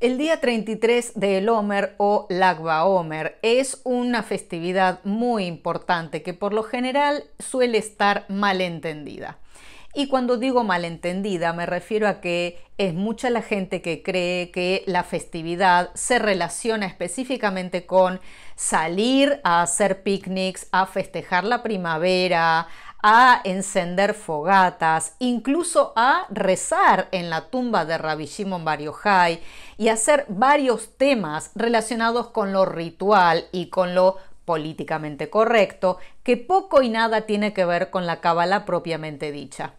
El día 33 de El Omer o Lagba Homer es una festividad muy importante que por lo general suele estar malentendida. Y cuando digo malentendida me refiero a que es mucha la gente que cree que la festividad se relaciona específicamente con salir a hacer picnics, a festejar la primavera, a encender fogatas, incluso a rezar en la tumba de Rabbi Shimon Bar y hacer varios temas relacionados con lo ritual y con lo políticamente correcto, que poco y nada tiene que ver con la cábala propiamente dicha.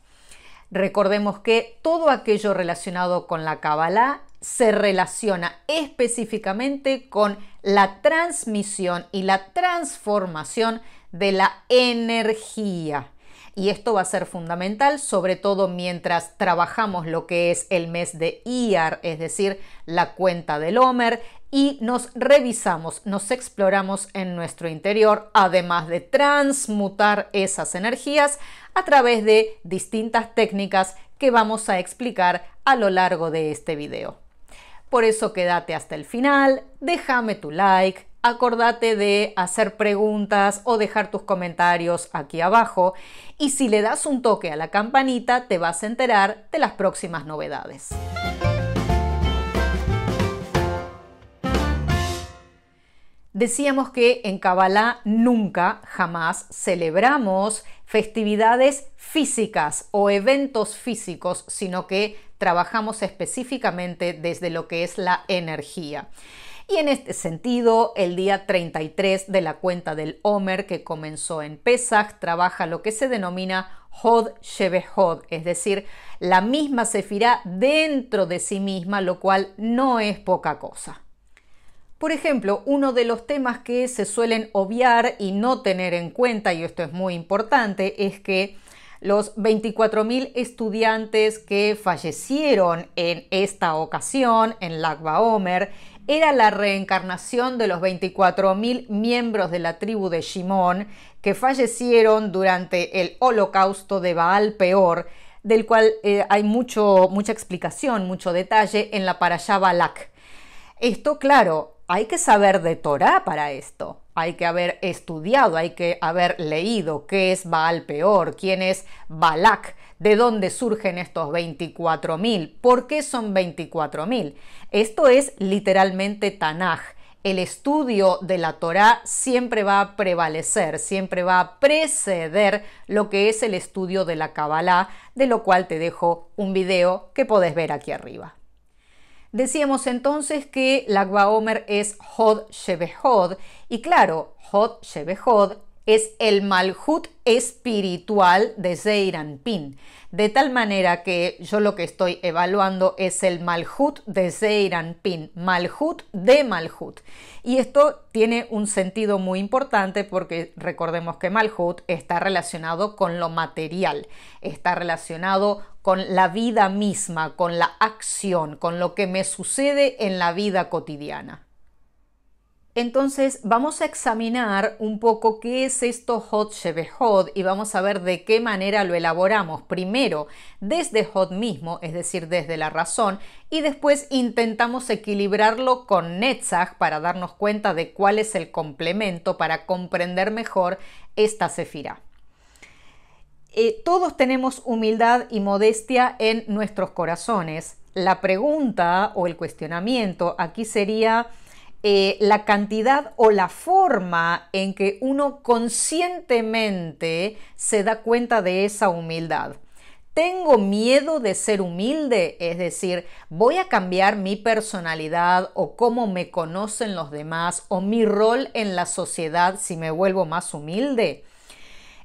Recordemos que todo aquello relacionado con la cábala se relaciona específicamente con la transmisión y la transformación de la energía y esto va a ser fundamental, sobre todo mientras trabajamos lo que es el mes de IAR, es decir, la cuenta del Homer, y nos revisamos, nos exploramos en nuestro interior, además de transmutar esas energías a través de distintas técnicas que vamos a explicar a lo largo de este video. Por eso quédate hasta el final, déjame tu like, acordate de hacer preguntas o dejar tus comentarios aquí abajo y si le das un toque a la campanita te vas a enterar de las próximas novedades. Decíamos que en Kabbalah nunca, jamás celebramos festividades físicas o eventos físicos, sino que trabajamos específicamente desde lo que es la energía. Y en este sentido, el día 33 de la cuenta del Homer que comenzó en Pesach trabaja lo que se denomina Hod Shebehod, es decir, la misma Sefirá dentro de sí misma, lo cual no es poca cosa. Por ejemplo, uno de los temas que se suelen obviar y no tener en cuenta, y esto es muy importante, es que los 24.000 estudiantes que fallecieron en esta ocasión en Lagba Omer era la reencarnación de los 24.000 miembros de la tribu de Shimón que fallecieron durante el holocausto de Baal Peor, del cual eh, hay mucho, mucha explicación, mucho detalle en la Parashá Balak. Esto, claro, hay que saber de Torah para esto. Hay que haber estudiado, hay que haber leído qué es Baal Peor, quién es Balak de dónde surgen estos 24.000, por qué son 24.000. Esto es literalmente Tanaj. El estudio de la Torá siempre va a prevalecer, siempre va a preceder lo que es el estudio de la Kabbalah, de lo cual te dejo un video que podés ver aquí arriba. Decíamos entonces que la Omer es Hod Shebehod y claro, Hod Shebehod es el Malhut espiritual de Zeiran Pin. De tal manera que yo lo que estoy evaluando es el Malhut de Zeiran Pin, Malhut de Malhut. Y esto tiene un sentido muy importante porque recordemos que Malhut está relacionado con lo material, está relacionado con la vida misma, con la acción, con lo que me sucede en la vida cotidiana. Entonces vamos a examinar un poco qué es esto Hot Shebehot y vamos a ver de qué manera lo elaboramos. Primero desde Hot mismo, es decir, desde la razón, y después intentamos equilibrarlo con Netzach para darnos cuenta de cuál es el complemento para comprender mejor esta sefirá. Eh, todos tenemos humildad y modestia en nuestros corazones. La pregunta o el cuestionamiento aquí sería eh, la cantidad o la forma en que uno conscientemente se da cuenta de esa humildad. Tengo miedo de ser humilde, es decir, voy a cambiar mi personalidad o cómo me conocen los demás o mi rol en la sociedad si me vuelvo más humilde.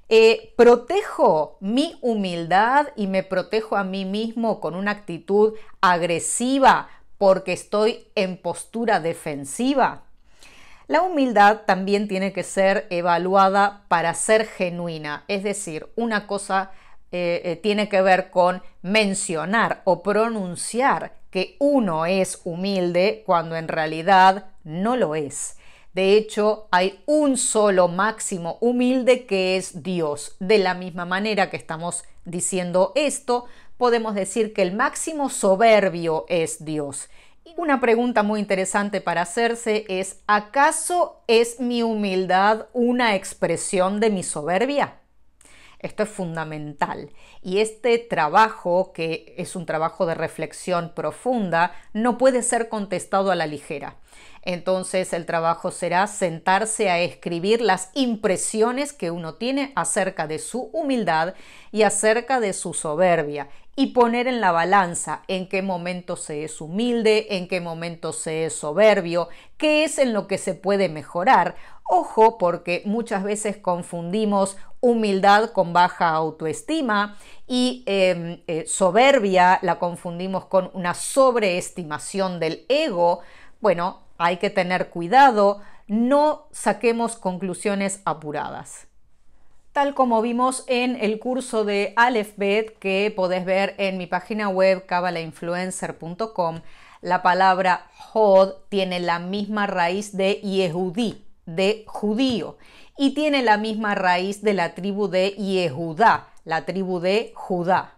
Eh, protejo mi humildad y me protejo a mí mismo con una actitud agresiva, porque estoy en postura defensiva? La humildad también tiene que ser evaluada para ser genuina, es decir, una cosa eh, eh, tiene que ver con mencionar o pronunciar que uno es humilde cuando en realidad no lo es. De hecho, hay un solo máximo humilde que es Dios. De la misma manera que estamos diciendo esto, podemos decir que el máximo soberbio es Dios. Y una pregunta muy interesante para hacerse es, ¿acaso es mi humildad una expresión de mi soberbia? Esto es fundamental. Y este trabajo, que es un trabajo de reflexión profunda, no puede ser contestado a la ligera. Entonces el trabajo será sentarse a escribir las impresiones que uno tiene acerca de su humildad y acerca de su soberbia y poner en la balanza en qué momento se es humilde, en qué momento se es soberbio, qué es en lo que se puede mejorar. Ojo porque muchas veces confundimos humildad con baja autoestima y em, eh, soberbia la confundimos con una sobreestimación del ego. Bueno, hay que tener cuidado, no saquemos conclusiones apuradas tal como vimos en el curso de aleph que podés ver en mi página web cabalainfluencer.com, la palabra Hod tiene la misma raíz de Yehudí, de judío, y tiene la misma raíz de la tribu de Yehudá, la tribu de Judá.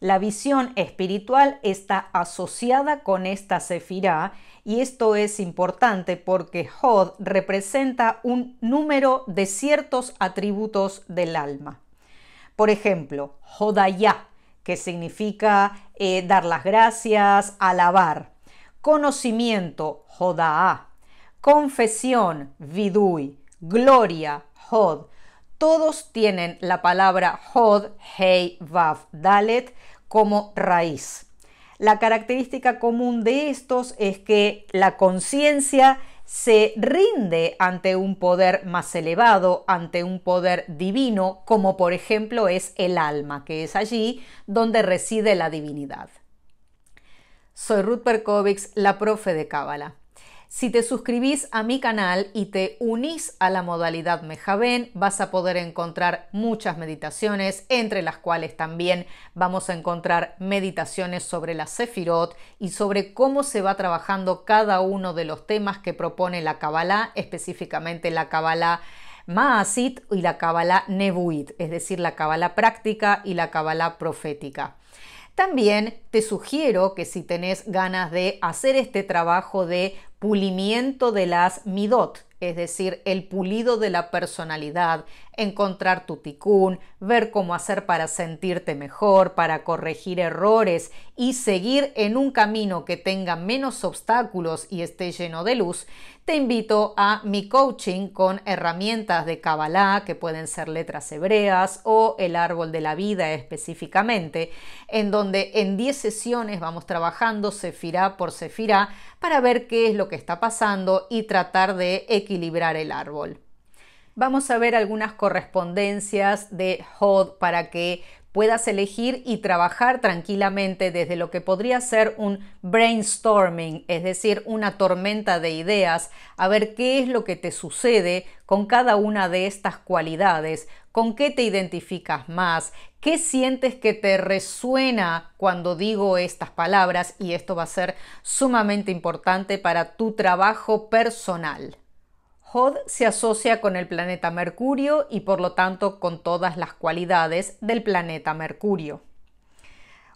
La visión espiritual está asociada con esta sefirá y esto es importante porque Hod representa un número de ciertos atributos del alma. Por ejemplo, Hodaya, que significa eh, dar las gracias, alabar. Conocimiento, Jodaá. Confesión, Vidui. Gloria, Hod. Todos tienen la palabra Hod, Hei, Vav, Dalet como raíz. La característica común de estos es que la conciencia se rinde ante un poder más elevado, ante un poder divino, como por ejemplo es el alma, que es allí donde reside la divinidad. Soy Ruth Perkovics, la profe de Cábala. Si te suscribís a mi canal y te unís a la modalidad Mejaven, vas a poder encontrar muchas meditaciones, entre las cuales también vamos a encontrar meditaciones sobre la Sefirot y sobre cómo se va trabajando cada uno de los temas que propone la Kabbalah, específicamente la Kabbalah Maasit y la Kabbalah Nebuit, es decir, la Kabbalah práctica y la Kabbalah profética. También te sugiero que si tenés ganas de hacer este trabajo de pulimiento de las midot, es decir, el pulido de la personalidad, encontrar tu ticún, ver cómo hacer para sentirte mejor, para corregir errores y seguir en un camino que tenga menos obstáculos y esté lleno de luz, te invito a mi coaching con herramientas de Kabbalah, que pueden ser letras hebreas o el árbol de la vida específicamente, en donde en 10 sesiones vamos trabajando sefirá por sefirá para ver qué es lo que está pasando y tratar de equilibrar el árbol. Vamos a ver algunas correspondencias de Hod para que puedas elegir y trabajar tranquilamente desde lo que podría ser un brainstorming, es decir, una tormenta de ideas, a ver qué es lo que te sucede con cada una de estas cualidades, con qué te identificas más, qué sientes que te resuena cuando digo estas palabras y esto va a ser sumamente importante para tu trabajo personal. Hod se asocia con el planeta Mercurio y por lo tanto con todas las cualidades del planeta Mercurio.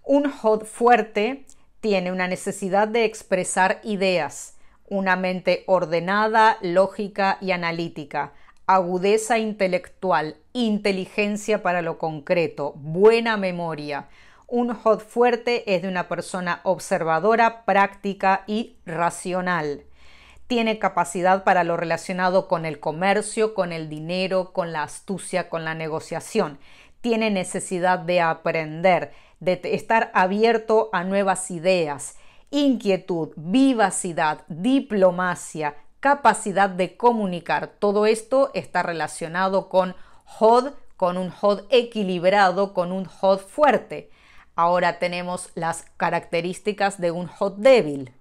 Un Hod fuerte tiene una necesidad de expresar ideas, una mente ordenada, lógica y analítica, agudeza intelectual, inteligencia para lo concreto, buena memoria. Un Hod fuerte es de una persona observadora, práctica y racional tiene capacidad para lo relacionado con el comercio, con el dinero, con la astucia, con la negociación. Tiene necesidad de aprender, de estar abierto a nuevas ideas, inquietud, vivacidad, diplomacia, capacidad de comunicar. Todo esto está relacionado con HOD, con un HOD equilibrado, con un HOD fuerte. Ahora tenemos las características de un HOD débil.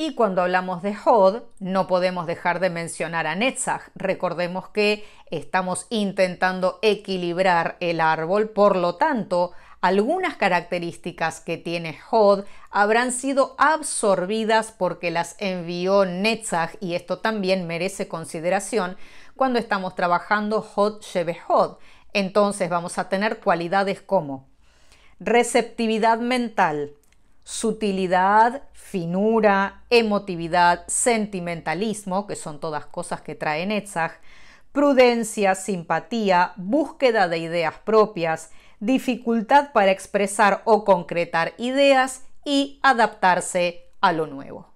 Y cuando hablamos de Hod, no podemos dejar de mencionar a Netzach. Recordemos que estamos intentando equilibrar el árbol, por lo tanto, algunas características que tiene Hod habrán sido absorbidas porque las envió Netzach y esto también merece consideración cuando estamos trabajando Hod Hod. Entonces vamos a tener cualidades como receptividad mental, sutilidad, finura, emotividad, sentimentalismo, que son todas cosas que trae Netzach, prudencia, simpatía, búsqueda de ideas propias, dificultad para expresar o concretar ideas y adaptarse a lo nuevo.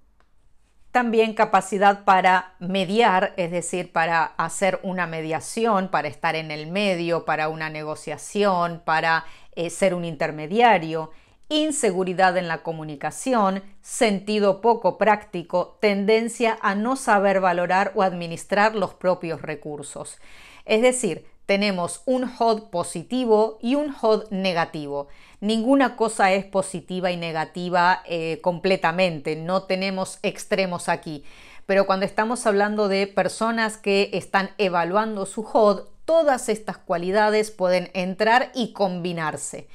También capacidad para mediar, es decir, para hacer una mediación, para estar en el medio, para una negociación, para eh, ser un intermediario inseguridad en la comunicación, sentido poco práctico, tendencia a no saber valorar o administrar los propios recursos. Es decir, tenemos un HOD positivo y un HOD negativo. Ninguna cosa es positiva y negativa eh, completamente, no tenemos extremos aquí. Pero cuando estamos hablando de personas que están evaluando su HOD, todas estas cualidades pueden entrar y combinarse.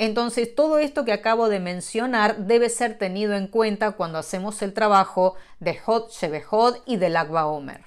Entonces, todo esto que acabo de mencionar debe ser tenido en cuenta cuando hacemos el trabajo de Hot Shebehod y de Lagba Omer.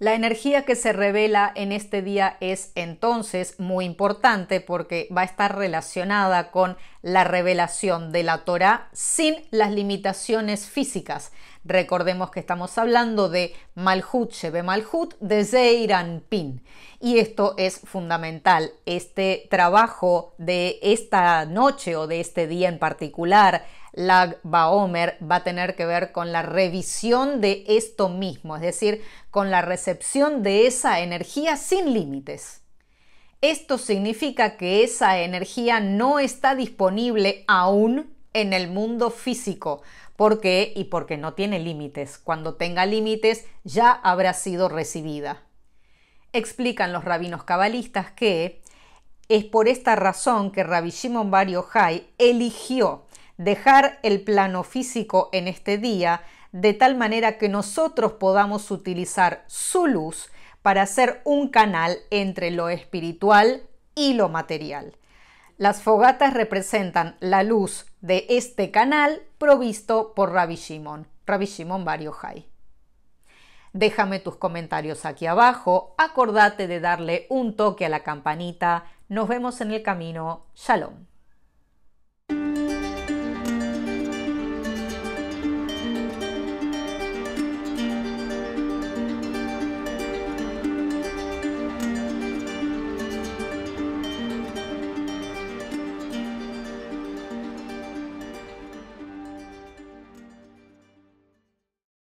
La energía que se revela en este día es entonces muy importante porque va a estar relacionada con la revelación de la Torah sin las limitaciones físicas. Recordemos que estamos hablando de Malhut Shebe Malhut de Zeiran Pin. Y esto es fundamental. Este trabajo de esta noche o de este día en particular la Baomer va a tener que ver con la revisión de esto mismo, es decir, con la recepción de esa energía sin límites. Esto significa que esa energía no está disponible aún en el mundo físico. ¿Por qué? Y porque no tiene límites. Cuando tenga límites ya habrá sido recibida. Explican los rabinos cabalistas que es por esta razón que Rabbi Shimon Bar Yochai eligió dejar el plano físico en este día de tal manera que nosotros podamos utilizar su luz para hacer un canal entre lo espiritual y lo material. Las fogatas representan la luz de este canal provisto por Rabbi Shimon, Rabbi Shimon Bar Déjame tus comentarios aquí abajo, acordate de darle un toque a la campanita, nos vemos en el camino, Shalom.